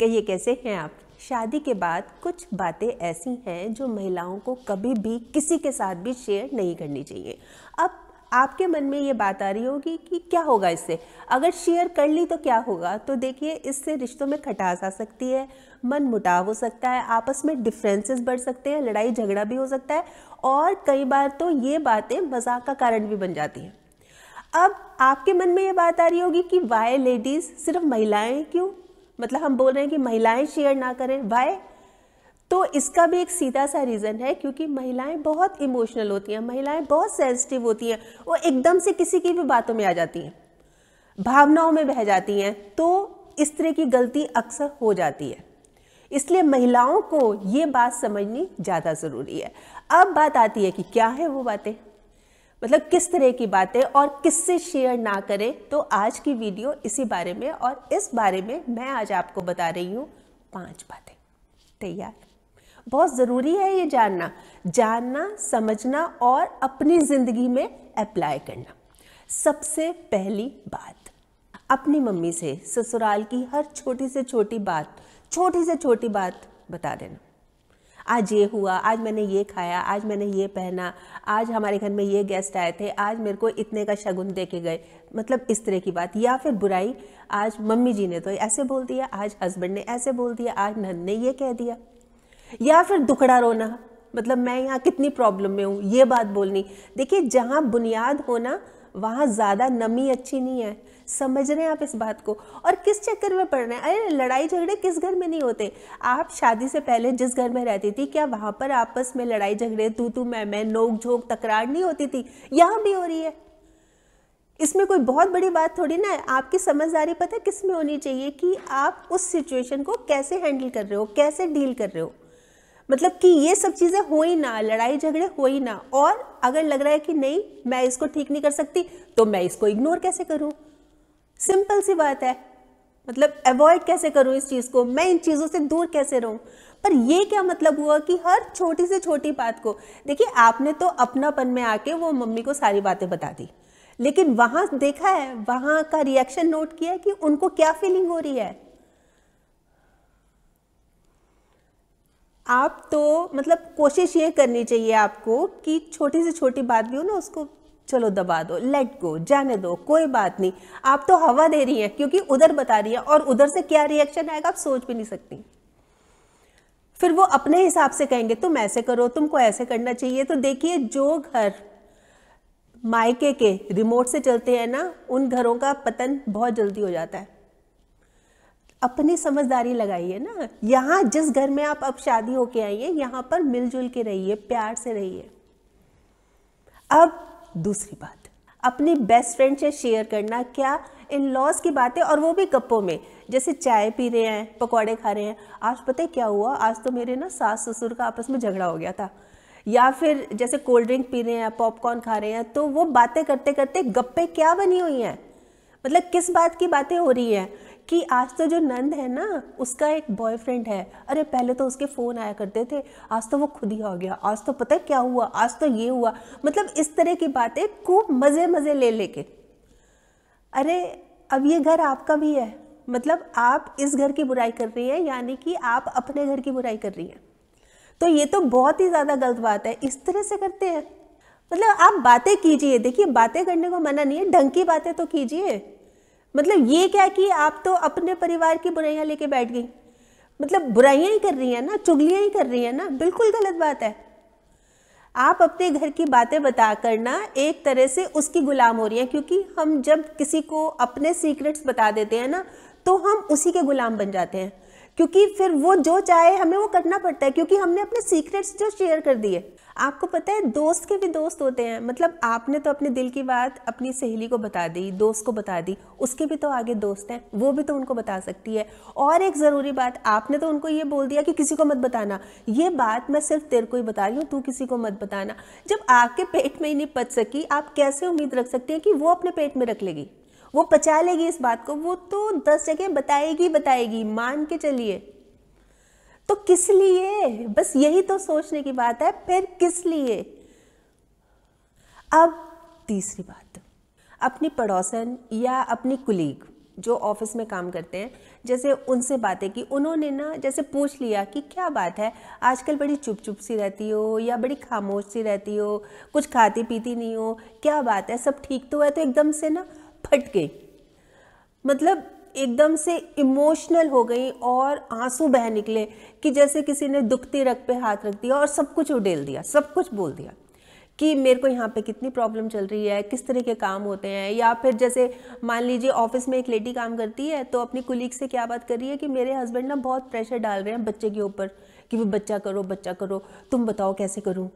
कहिए कैसे हैं आप शादी के बाद कुछ बातें ऐसी हैं जो महिलाओं को कभी भी किसी के साथ भी शेयर नहीं करनी चाहिए अब आपके मन में ये बात आ रही होगी कि क्या होगा इससे अगर शेयर कर ली तो क्या होगा तो देखिए इससे रिश्तों में खटास आ सकती है मन मुटाव हो सकता है आपस में डिफरेंसेस बढ़ सकते हैं लड़ाई झगड़ा भी हो सकता है और कई बार तो ये बातें मजाक का कारण भी बन जाती हैं अब आपके मन में ये बात आ रही होगी कि वाई लेडीज़ सिर्फ महिलाएं क्यों मतलब हम बोल रहे हैं कि महिलाएं शेयर ना करें वाई तो इसका भी एक सीधा सा रीज़न है क्योंकि महिलाएं बहुत इमोशनल होती हैं महिलाएं बहुत सेंसिटिव होती हैं वो एकदम से किसी की भी बातों में आ जाती हैं भावनाओं में बह जाती हैं तो इस तरह की गलती अक्सर हो जाती है इसलिए महिलाओं को ये बात समझनी ज़्यादा ज़रूरी है अब बात आती है कि क्या है वो बातें मतलब किस तरह की बातें और किससे शेयर ना करें तो आज की वीडियो इसी बारे में और इस बारे में मैं आज आपको बता रही हूँ पांच बातें तैयार बहुत ज़रूरी है ये जानना जानना समझना और अपनी ज़िंदगी में अप्लाई करना सबसे पहली बात अपनी मम्मी से ससुराल की हर छोटी से छोटी बात छोटी से छोटी बात बता देना आज ये हुआ आज मैंने ये खाया आज मैंने ये पहना आज हमारे घर में ये गेस्ट आए थे आज मेरे को इतने का शगुन दे के गए मतलब इस तरह की बात या फिर बुराई आज मम्मी जी ने तो ऐसे बोल दिया आज हस्बैंड ने ऐसे बोल दिया आज नन ने ये कह दिया या फिर दुखड़ा रोना मतलब मैं यहाँ कितनी प्रॉब्लम में हूँ ये बात बोलनी देखिए जहाँ बुनियाद होना वहाँ ज़्यादा नमी अच्छी नहीं है समझ रहे हैं आप इस बात को और किस चक्कर में पड़ रहे हैं अरे लड़ाई झगड़े किस घर में नहीं होते आप शादी से पहले जिस घर में रहती थी क्या वहाँ पर आपस में लड़ाई झगड़े तू तू मैं मैं नोक झोंक तकरार नहीं होती थी यहाँ भी हो रही है इसमें कोई बहुत बड़ी बात थोड़ी ना है आपकी समझदारी पता किस में होनी चाहिए कि आप उस सिचुएशन को कैसे हैंडल कर रहे हो कैसे डील कर रहे हो मतलब कि ये सब चीज़ें हो ही ना लड़ाई झगड़े हो ही ना और अगर लग रहा है कि नहीं मैं इसको ठीक नहीं कर सकती तो मैं इसको इग्नोर कैसे करूँ सिंपल सी बात है मतलब अवॉइड कैसे करूं इस चीज़ को मैं इन चीज़ों से दूर कैसे रहूं पर ये क्या मतलब हुआ कि हर छोटी से छोटी बात को देखिए आपने तो अपनापन में आके वो मम्मी को सारी बातें बता दी लेकिन वहाँ देखा है वहाँ का रिएक्शन नोट किया है कि उनको क्या फीलिंग हो रही है आप तो मतलब कोशिश ये करनी चाहिए आपको कि छोटी से छोटी बात भी हो ना उसको चलो दबा दो लेट गो जाने दो कोई बात नहीं आप तो हवा दे रही हैं क्योंकि उधर बता रही हैं और उधर से क्या रिएक्शन आएगा आप सोच भी नहीं सकती फिर वो अपने हिसाब से कहेंगे तुम ऐसे करो तुमको ऐसे करना चाहिए तो देखिए जो घर मायके के रिमोट से चलते हैं ना उन घरों का पतन बहुत जल्दी हो जाता है अपनी समझदारी लगाइए ना यहाँ जिस घर में आप अब शादी होके आइए यहाँ पर मिलजुल के रहिए प्यार से रहिए अब दूसरी बात अपनी बेस्ट फ्रेंड से शेयर करना क्या इन लॉज की बातें और वो भी गप्पों में जैसे चाय पी रहे हैं पकौड़े खा रहे हैं आज पता है क्या हुआ आज तो मेरे ना सास ससुर का आपस में झगड़ा हो गया था या फिर जैसे कोल्ड ड्रिंक पी रहे हैं पॉपकॉर्न खा रहे हैं तो वो बातें करते करते गप्पे क्या बनी हुई हैं मतलब किस बात की बातें हो रही हैं कि आज तो जो नंद है ना उसका एक बॉयफ्रेंड है अरे पहले तो उसके फ़ोन आया करते थे आज तो वो खुद ही हो गया आज तो पता है क्या हुआ आज तो ये हुआ मतलब इस तरह की बातें खूब मज़े मज़े ले लेके अरे अब ये घर आपका भी है मतलब आप इस घर की बुराई कर रही हैं यानी कि आप अपने घर की बुराई कर रही हैं तो ये तो बहुत ही ज़्यादा गलत बात है इस तरह से करते हैं मतलब आप बातें कीजिए देखिए बातें करने को मना नहीं है ढंग की बातें तो कीजिए मतलब ये क्या कि आप तो अपने परिवार की बुराइयाँ लेके बैठ गई मतलब बुराइयाँ ही कर रही हैं ना चुगलियाँ ही कर रही हैं ना बिल्कुल गलत बात है आप अपने घर की बातें बता करना एक तरह से उसकी गुलाम हो रही है क्योंकि हम जब किसी को अपने सीक्रेट्स बता देते हैं ना तो हम उसी के गुलाम बन जाते हैं क्योंकि फिर वो जो चाहे हमें वो करना पड़ता है क्योंकि हमने अपने सीक्रेट्स जो शेयर कर दिए आपको पता है दोस्त के भी दोस्त होते हैं मतलब आपने तो अपने दिल की बात अपनी सहेली को बता दी दोस्त को बता दी उसके भी तो आगे दोस्त हैं वो भी तो उनको बता सकती है और एक ज़रूरी बात आपने तो उनको ये बोल दिया कि किसी को मत बताना ये बात मैं सिर्फ तेरे को ही बता रही हूँ तू किसी को मत बताना जब आपके पेट में ही नहीं पच सकी आप कैसे उम्मीद रख सकती हैं कि वो अपने पेट में रख लेगी वो पचा लेगी इस बात को वो तो दस जगह बताएगी बताएगी मान के चलिए तो किस लिए बस यही तो सोचने की बात है फिर किस लिए अब तीसरी बात अपनी पड़ोसन या अपनी कुलीग जो ऑफिस में काम करते हैं जैसे उनसे बातें की उन्होंने ना जैसे पूछ लिया कि क्या बात है आजकल बड़ी चुप चुप सी रहती हो या बड़ी खामोश सी रहती हो कुछ खाती पीती नहीं हो क्या बात है सब ठीक तो है तो एकदम से ना फट गई मतलब एकदम से इमोशनल हो गई और आंसू बह निकले कि जैसे किसी ने दुखती रख पे हाथ रख दिया और सब कुछ उडेल दिया सब कुछ बोल दिया कि मेरे को यहाँ पे कितनी प्रॉब्लम चल रही है किस तरह के काम होते हैं या फिर जैसे मान लीजिए ऑफिस में एक लेडी काम करती है तो अपनी कुलीग से क्या बात कर रही है कि मेरे हस्बैंड ना बहुत प्रेशर डाल रहे हैं बच्चे के ऊपर कि वो बच्चा करो बच्चा करो तुम बताओ कैसे करूँ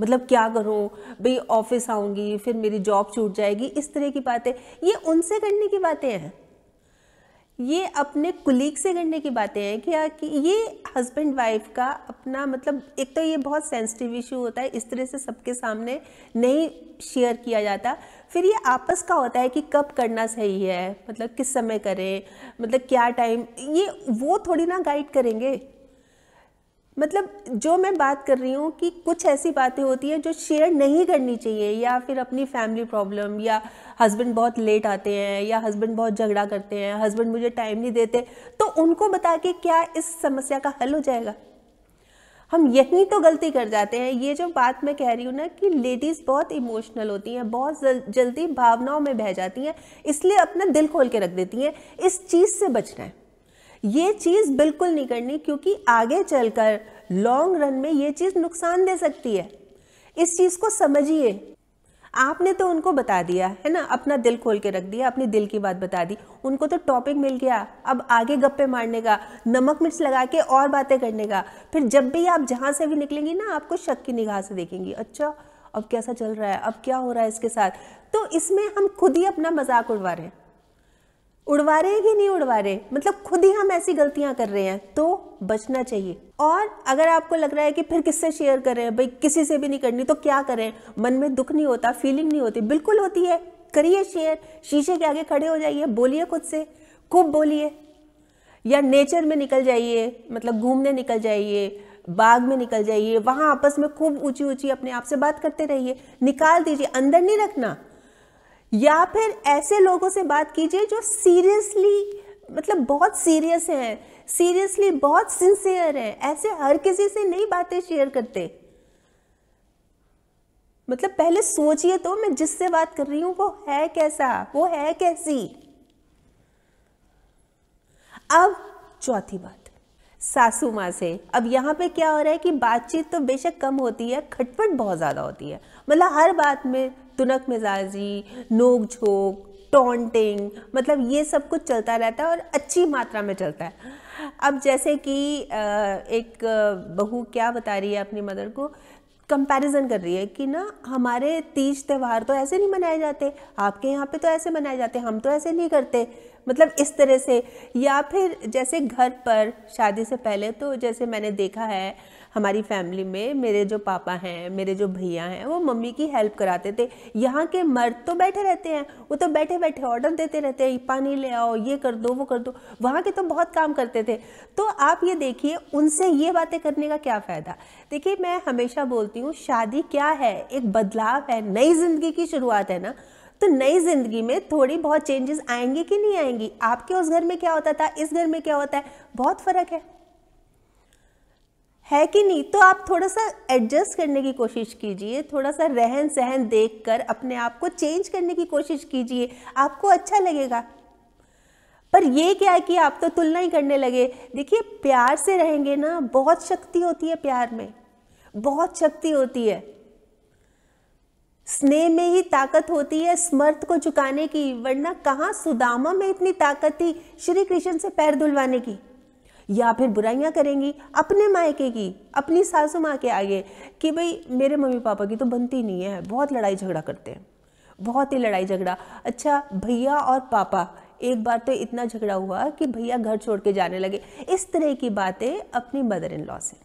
मतलब क्या करूँ भाई ऑफिस आऊँगी फिर मेरी जॉब छूट जाएगी इस तरह की बातें ये उनसे करने की बातें हैं ये अपने कुलीग से करने की बातें हैं कि, हाँ, कि ये हस्बैंड वाइफ का अपना मतलब एक तो ये बहुत सेंसिटिव इशू होता है इस तरह से सबके सामने नहीं शेयर किया जाता फिर ये आपस का होता है कि कब करना सही है मतलब किस समय करें मतलब क्या टाइम ये वो थोड़ी ना गाइड करेंगे मतलब जो मैं बात कर रही हूँ कि कुछ ऐसी बातें होती हैं जो शेयर नहीं करनी चाहिए या फिर अपनी फैमिली प्रॉब्लम या हस्बैंड बहुत लेट आते हैं या हस्बैंड बहुत झगड़ा करते हैं हस्बैंड मुझे टाइम नहीं देते तो उनको बता के क्या इस समस्या का हल हो जाएगा हम यहीं तो गलती कर जाते हैं ये जो बात मैं कह रही हूँ ना कि लेडीज़ बहुत इमोशनल होती हैं बहुत जल्दी भावनाओं में बह जाती हैं इसलिए अपना दिल खोल के रख देती हैं इस चीज़ से बचना है ये चीज़ बिल्कुल नहीं करनी क्योंकि आगे चलकर लॉन्ग रन में ये चीज़ नुकसान दे सकती है इस चीज़ को समझिए आपने तो उनको बता दिया है ना अपना दिल खोल के रख दिया अपनी दिल की बात बता दी उनको तो टॉपिक मिल गया अब आगे गप्पे मारने का नमक मिर्च लगा के और बातें करने का फिर जब भी आप जहाँ से भी निकलेंगी ना आपको शक की निगाह से देखेंगी अच्छा अब कैसा चल रहा है अब क्या हो रहा है इसके साथ तो इसमें हम खुद ही अपना मजाक उड़वा रहे हैं उड़वा रहे कि नहीं उड़वा रहे मतलब खुद ही हम ऐसी गलतियां कर रहे हैं तो बचना चाहिए और अगर आपको लग रहा है कि फिर किससे शेयर करें भाई किसी से भी नहीं करनी तो क्या करें मन में दुख नहीं होता फीलिंग नहीं होती बिल्कुल होती है करिए शेयर शीशे के आगे खड़े हो जाइए बोलिए खुद से खूब बोलिए या नेचर में निकल जाइए मतलब घूमने निकल जाइए बाग में निकल जाइए वहाँ आपस में खूब ऊंची ऊंची अपने आप से बात करते रहिए निकाल दीजिए अंदर नहीं रखना या फिर ऐसे लोगों से बात कीजिए जो सीरियसली मतलब बहुत सीरियस हैं सीरियसली बहुत सिंसियर हैं ऐसे हर किसी से नहीं बातें शेयर करते मतलब पहले सोचिए तो मैं जिससे बात कर रही हूं वो है कैसा वो है कैसी अब चौथी बात सासू माँ से अब यहां पे क्या हो रहा है कि बातचीत तो बेशक कम होती है खटपट बहुत ज़्यादा होती है मतलब हर बात में तुनक मिजाजी नोक झोंक टोंटिंग मतलब ये सब कुछ चलता रहता है और अच्छी मात्रा में चलता है अब जैसे कि एक बहू क्या बता रही है अपनी मदर को कंपैरिजन कर रही है कि ना हमारे तीज त्यौहार तो ऐसे नहीं मनाए जाते आपके यहाँ पे तो ऐसे मनाए जाते हम तो ऐसे नहीं करते मतलब इस तरह से या फिर जैसे घर पर शादी से पहले तो जैसे मैंने देखा है हमारी फैमिली में मेरे जो पापा हैं मेरे जो भैया हैं वो मम्मी की हेल्प कराते थे यहाँ के मर्द तो बैठे रहते हैं वो तो बैठे बैठे ऑर्डर देते रहते हैं पानी ले आओ ये कर दो वो कर दो वहाँ के तो बहुत काम करते थे तो आप ये देखिए उनसे ये बातें करने का क्या फ़ायदा देखिए मैं हमेशा बोलती हूँ शादी क्या है एक बदलाव है नई ज़िंदगी की शुरुआत है ना तो नई ज़िंदगी में थोड़ी बहुत चेंजेस आएंगे कि नहीं आएंगी आपके उस घर में क्या होता था इस घर में क्या होता है बहुत फ़र्क है है कि नहीं तो आप थोड़ा सा एडजस्ट करने की कोशिश कीजिए थोड़ा सा रहन सहन देख कर अपने आप को चेंज करने की कोशिश कीजिए आपको अच्छा लगेगा पर ये क्या है कि आप तो तुलना ही करने लगे देखिए प्यार से रहेंगे ना बहुत शक्ति होती है प्यार में बहुत शक्ति होती है स्नेह में ही ताकत होती है स्मर्थ को चुकाने की वरना कहाँ सुदामा में इतनी ताकत थी श्री कृष्ण से पैर धुलवाने की या फिर बुराइयाँ करेंगी अपने मायके की अपनी सासू माँ के आगे कि भाई मेरे मम्मी पापा की तो बनती नहीं है बहुत लड़ाई झगड़ा करते हैं बहुत ही लड़ाई झगड़ा अच्छा भैया और पापा एक बार तो इतना झगड़ा हुआ कि भैया घर छोड़ के जाने लगे इस तरह की बातें अपनी मदर इन लॉ से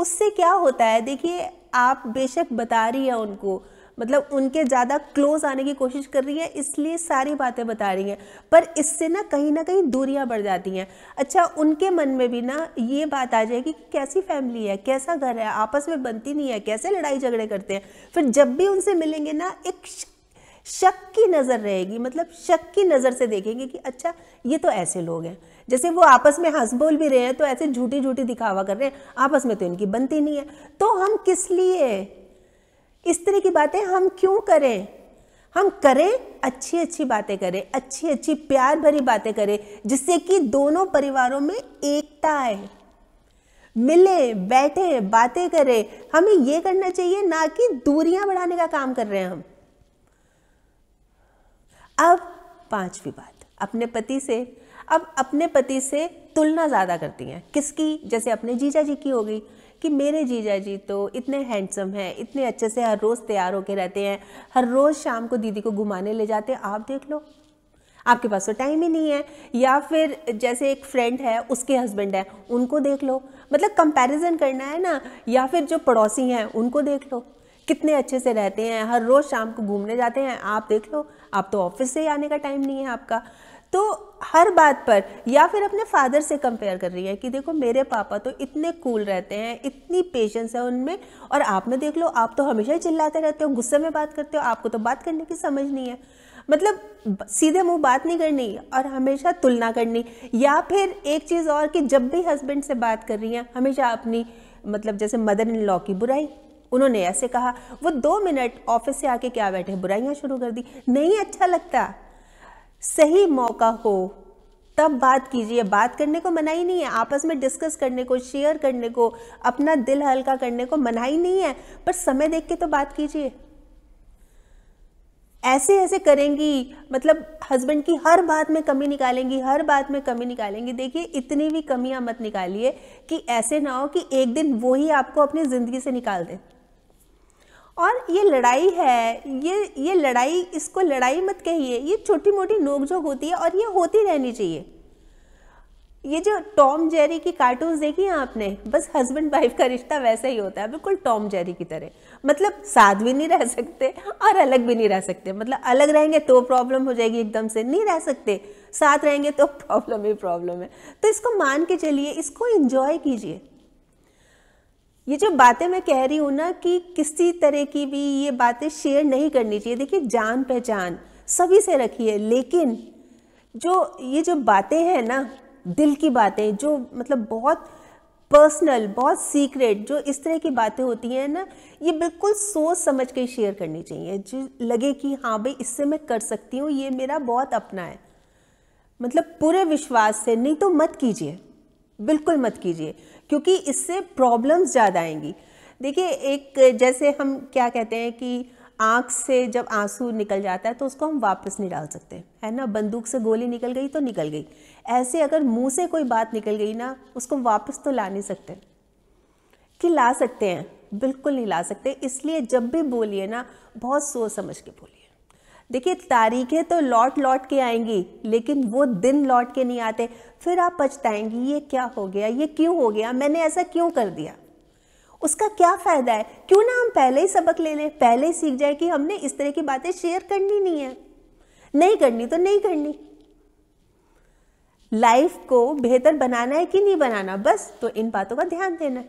उससे क्या होता है देखिए आप बेशक बता रही है उनको मतलब उनके ज़्यादा क्लोज आने की कोशिश कर रही हैं इसलिए सारी बातें बता रही हैं पर इससे ना कहीं ना कहीं दूरियां बढ़ जाती हैं अच्छा उनके मन में भी ना ये बात आ जाएगी कि कैसी फैमिली है कैसा घर है आपस में बनती नहीं है कैसे लड़ाई झगड़े करते हैं फिर जब भी उनसे मिलेंगे ना एक शक की नज़र रहेगी मतलब शक की नज़र से देखेंगे कि अच्छा ये तो ऐसे लोग हैं जैसे वो आपस में हंस बोल भी रहे हैं तो ऐसे झूठी झूठी दिखावा कर रहे हैं आपस में तो इनकी बनती नहीं है तो हम किस लिए इस तरह की बातें हम क्यों करें हम करें अच्छी अच्छी बातें करें अच्छी अच्छी प्यार भरी बातें करें जिससे कि दोनों परिवारों में एकता आए मिले बैठे बातें करें हमें यह करना चाहिए ना कि दूरियां बढ़ाने का काम कर रहे हैं हम अब पांचवी बात अपने पति से अब अपने पति से तुलना ज़्यादा करती हैं किसकी जैसे अपने जीजा जी की हो गई कि मेरे जीजा जी तो इतने हैंडसम हैं इतने अच्छे से हर रोज़ तैयार होके रहते हैं हर रोज़ शाम को दीदी को घुमाने ले जाते हैं आप देख लो आपके पास तो टाइम ही नहीं है या फिर जैसे एक फ्रेंड है उसके हस्बैंड है उनको देख लो मतलब कंपैरिजन करना है ना या फिर जो पड़ोसी हैं उनको देख लो कितने अच्छे से रहते हैं हर रोज़ शाम को घूमने जाते हैं आप देख लो आप तो ऑफिस से ही आने का टाइम नहीं है आपका तो हर बात पर या फिर अपने फादर से कंपेयर कर रही है कि देखो मेरे पापा तो इतने कूल रहते हैं इतनी पेशेंस है उनमें और आप में देख लो आप तो हमेशा ही चिल्लाते रहते हो गुस्से में बात करते हो आपको तो बात करने की समझ नहीं है मतलब सीधे मुंह बात नहीं करनी और हमेशा तुलना करनी या फिर एक चीज़ और कि जब भी हस्बैंड से बात कर रही हैं हमेशा अपनी मतलब जैसे मदर इन लॉ की बुराई उन्होंने ऐसे कहा वो दो मिनट ऑफिस से आके क्या बैठे बुराइयाँ शुरू कर दी नहीं अच्छा लगता सही मौका हो तब बात कीजिए बात करने को मना ही नहीं है आपस में डिस्कस करने को शेयर करने को अपना दिल हल्का करने को मना ही नहीं है पर समय देख के तो बात कीजिए ऐसे ऐसे करेंगी मतलब हस्बैंड की हर बात में कमी निकालेंगी हर बात में कमी निकालेंगी देखिए इतनी भी कमियां मत निकालिए कि ऐसे ना हो कि एक दिन वो ही आपको अपनी ज़िंदगी से निकाल दें और ये लड़ाई है ये ये लड़ाई इसको लड़ाई मत कहिए ये छोटी मोटी नोकझोंक होती है और ये होती रहनी चाहिए ये जो टॉम जेरी की कार्टून देखी हैं आपने बस हस्बैंड वाइफ का रिश्ता वैसा ही होता है बिल्कुल टॉम जेरी की तरह मतलब साथ भी नहीं रह सकते और अलग भी नहीं रह सकते मतलब अलग रहेंगे तो प्रॉब्लम हो जाएगी एकदम से नहीं रह सकते साथ रहेंगे तो प्रॉब्लम ही प्रॉब्लम है तो इसको मान के चलिए इसको इंजॉय कीजिए ये जो बातें मैं कह रही हूँ ना कि किसी तरह की भी ये बातें शेयर नहीं करनी चाहिए देखिए जान पहचान सभी से रखिए लेकिन जो ये जो बातें हैं ना दिल की बातें जो मतलब बहुत पर्सनल बहुत सीक्रेट जो इस तरह की बातें होती हैं ना ये बिल्कुल सोच समझ के शेयर करनी चाहिए जो लगे कि हाँ भाई इससे मैं कर सकती हूँ ये मेरा बहुत अपना है मतलब पूरे विश्वास से नहीं तो मत कीजिए बिल्कुल मत कीजिए क्योंकि इससे प्रॉब्लम्स ज़्यादा आएंगी देखिए एक जैसे हम क्या कहते हैं कि आँख से जब आंसू निकल जाता है तो उसको हम वापस नहीं डाल सकते है ना बंदूक से गोली निकल गई तो निकल गई ऐसे अगर मुंह से कोई बात निकल गई ना उसको वापस तो ला नहीं सकते कि ला सकते हैं बिल्कुल नहीं ला सकते इसलिए जब भी बोलिए ना बहुत सोच समझ के बोलिए देखिए तारीखें तो लौट लौट के आएंगी लेकिन वो दिन लौट के नहीं आते फिर आप पछताएंगी ये क्या हो गया ये क्यों हो गया मैंने ऐसा क्यों कर दिया उसका क्या फ़ायदा है क्यों ना हम पहले ही सबक ले लें पहले ही सीख जाए कि हमने इस तरह की बातें शेयर करनी नहीं है नहीं करनी तो नहीं करनी लाइफ को बेहतर बनाना है कि नहीं बनाना बस तो इन बातों का ध्यान देना है